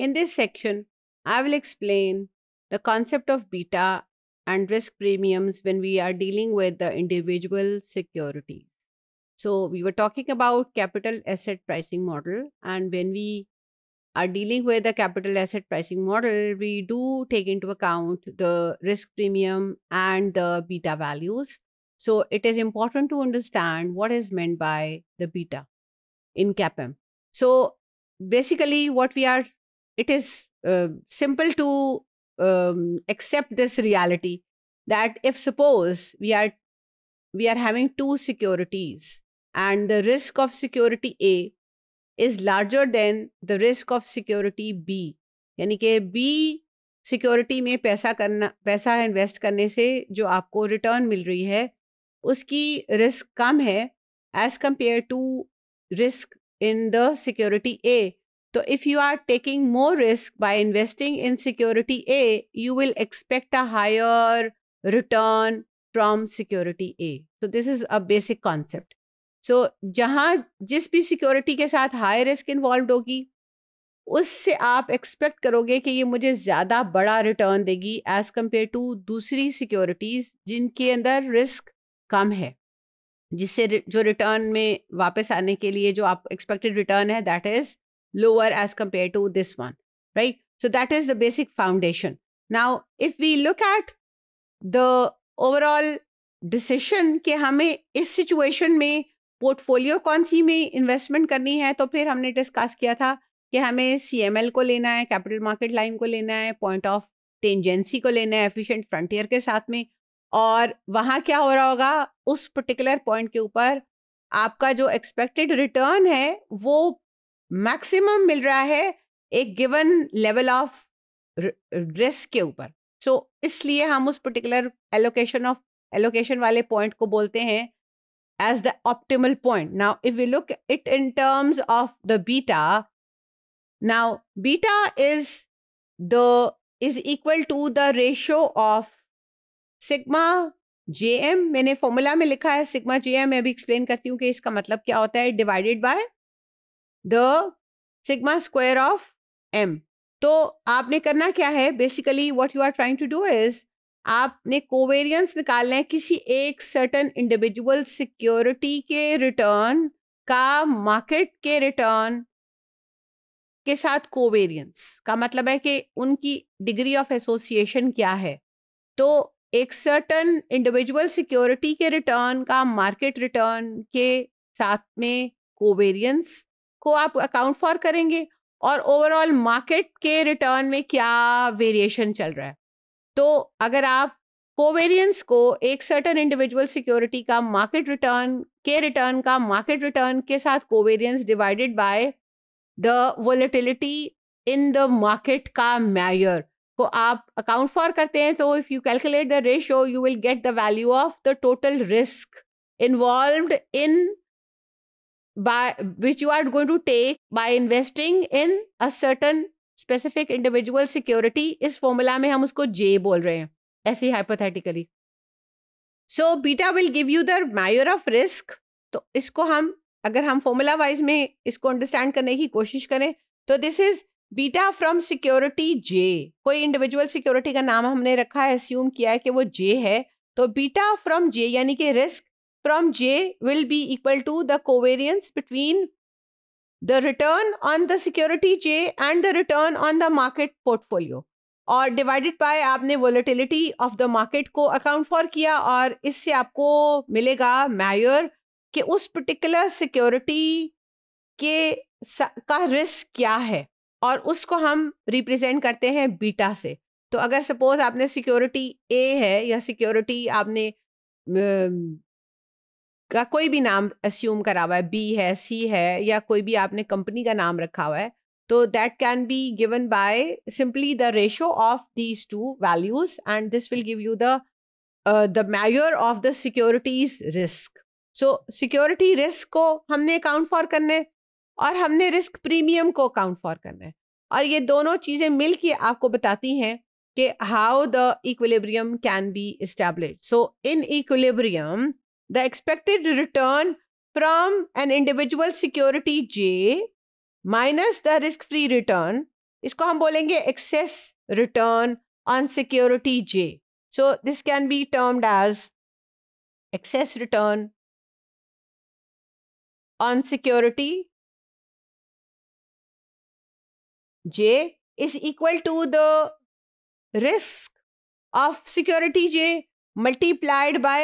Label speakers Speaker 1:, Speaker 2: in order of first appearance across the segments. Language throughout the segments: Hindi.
Speaker 1: In this section, I will explain the concept of beta and risk premiums when we are dealing with the individual securities. So we were talking about capital asset pricing model and when we are dealing with the capital asset pricing model, we do take into account the risk premium and the beta values. So it is important to understand what is meant by the beta in CAPM. So basically what we are it is uh, simple to um, accept this reality that if suppose we are we are having two securities and the risk of security A is larger than the risk of security B यानी कि B सिक्योरिटी में पैसा करना पैसा इन्वेस्ट करने से जो आपको रिटर्न मिल रही है उसकी रिस्क कम है as compare to risk in the security A तो if you are taking more risk by investing in security A you will expect a higher return from security A तो this is a basic concept so जहां जिस भी सिक्योरिटी के साथ हाई रिस्क इन्वॉल्व होगी उससे आप एक्सपेक्ट करोगे कि ये मुझे ज्यादा बड़ा रिटर्न देगी एज कम्पेयर टू दूसरी सिक्योरिटीज जिनके अंदर रिस्क कम है जिससे जो रिटर्न में वापस आने के लिए जो आप एक्सपेक्टेड रिटर्न है that is lower as compared to this one, right? So that is the basic foundation. Now, if we look at the overall decision कि हमें इस situation में पोर्टफोलियो कौन सी में इन्वेस्टमेंट करनी है तो फिर हमने डिस्कस किया था कि हमें सी एम एल को लेना है कैपिटल मार्केट लाइन को लेना है पॉइंट ऑफ टेंजेंसी को लेना है एफिशिएंट फ्रंटियर के साथ में और वहाँ क्या हो रहा होगा उस पर्टिकुलर पॉइंट के ऊपर आपका जो एक्सपेक्टेड रिटर्न है वो मैक्सिमम मिल रहा है एक गिवन लेवल ऑफ रिस्क के ऊपर सो so, इसलिए हम उस पर्टिकुलर एलोकेशन ऑफ एलोकेशन वाले पॉइंट को बोलते हैं as the optimal point now if you look it in terms of the beta now beta is the is equal to the ratio of sigma J M मैंने फॉर्मूला में लिखा है सिग्मा जे एम मैं भी एक्सप्लेन करती हूँ कि इसका मतलब क्या होता है divided by the sigma square of M तो आपने करना क्या है basically what you are trying to do is आपने कोवेरियंस निकालना है किसी एक सर्टन इंडिविजुअल सिक्योरिटी के रिटर्न का मार्केट के रिटर्न के साथ कोवेरियंस का मतलब है कि उनकी डिग्री ऑफ एसोसिएशन क्या है तो एक सर्टन इंडिविजुअल सिक्योरिटी के रिटर्न का मार्केट रिटर्न के साथ में कोवेरियंस को आप अकाउंट फॉर करेंगे और ओवरऑल मार्केट के रिटर्न में क्या वेरिएशन चल रहा है तो अगर आप कोवेरियंस को एक सर्टन इंडिविजुअल सिक्योरिटी का मार्केट रिटर्न के रिटर्न का मार्केट रिटर्न के साथ covariance divided by the volatility in the market का मैयर को आप अकाउंट फॉर करते हैं तो if you calculate the ratio you will get the value of the total risk involve in by which you are going to take by investing in a certain specific individual security इस फॉर्मूला में हम उसको जे बोल रहे हैं ऐसे ही hypothetically so beta will give you the measure of risk तो इसको हम अगर हम फॉर्मूला वाइज में इसको अंडरस्टैंड करने की कोशिश करें तो this is beta from security J कोई इंडिविजुअल सिक्योरिटी का नाम हमने रखा है अस्यूम किया है कि वो जे है तो बीटा फ्रॉम जे यानी कि risk from J will be equal to the covariance between the return on the security J and the return on the market portfolio और डिवाइडेड बाय आपने वोलेटिलिटी ऑफ द मार्केट को अकाउंट फॉर किया और इससे आपको मिलेगा मैयर कि उस पर्टिकुलर सिक्योरिटी के का रिस्क क्या है और उसको हम रिप्रेजेंट करते हैं बीटा से तो अगर सपोज आपने सिक्योरिटी ए है या सिक्योरिटी आपने का कोई भी नाम अस्यूम करा हुआ है बी है सी है या कोई भी आपने कंपनी का नाम रखा हुआ है तो that can be given by simply the ratio of these two values and this will give you the the measure of the securities risk so security risk को हमने अकाउंट फॉर करने और हमने रिस्क प्रीमियम को अकाउंट फॉर करना है और ये दोनों चीज़ें मिल के आपको बताती हैं कि how the equilibrium can be establish so in equilibrium the expected return from an individual security J minus the risk free return. is called बोलेंगे excess return on security J. So this can be termed as excess return on security J is equal to the risk of security J multiplied by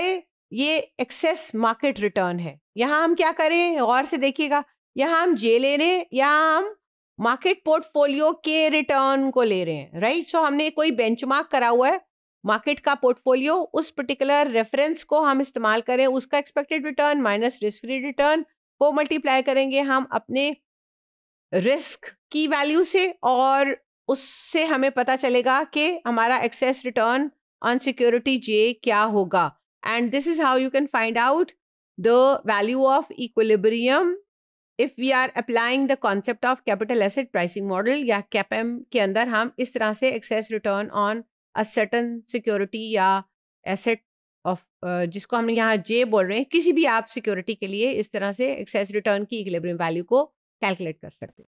Speaker 1: ये एक्सेस मार्केट रिटर्न है यहाँ हम क्या करें और से देखिएगा यहाँ हम जे ले रहे हैं यहाँ हम मार्केट पोर्टफोलियो के रिटर्न को ले रहे हैं राइट सो हमने कोई बेंचमार्क करा हुआ है मार्केट का पोर्टफोलियो उस पर्टिकुलर रेफरेंस को हम इस्तेमाल करें उसका expected return minus risk free return को मल्टीप्लाई करेंगे हम अपने रिस्क की वैल्यू से और उससे हमें पता चलेगा कि हमारा excess return on security J क्या होगा And this is how you can find out the value of equilibrium if we are applying the concept of capital asset pricing model या कैपेम के अंदर हम इस तरह से excess return on a certain security या एसेट ऑफ जिसको हम यहाँ जे बोल रहे हैं किसी भी आप सिक्योरिटी के लिए इस तरह से एक्सेस रिटर्न की इक्लेबरियम वैल्यू को कैलकुलेट कर सकते हैं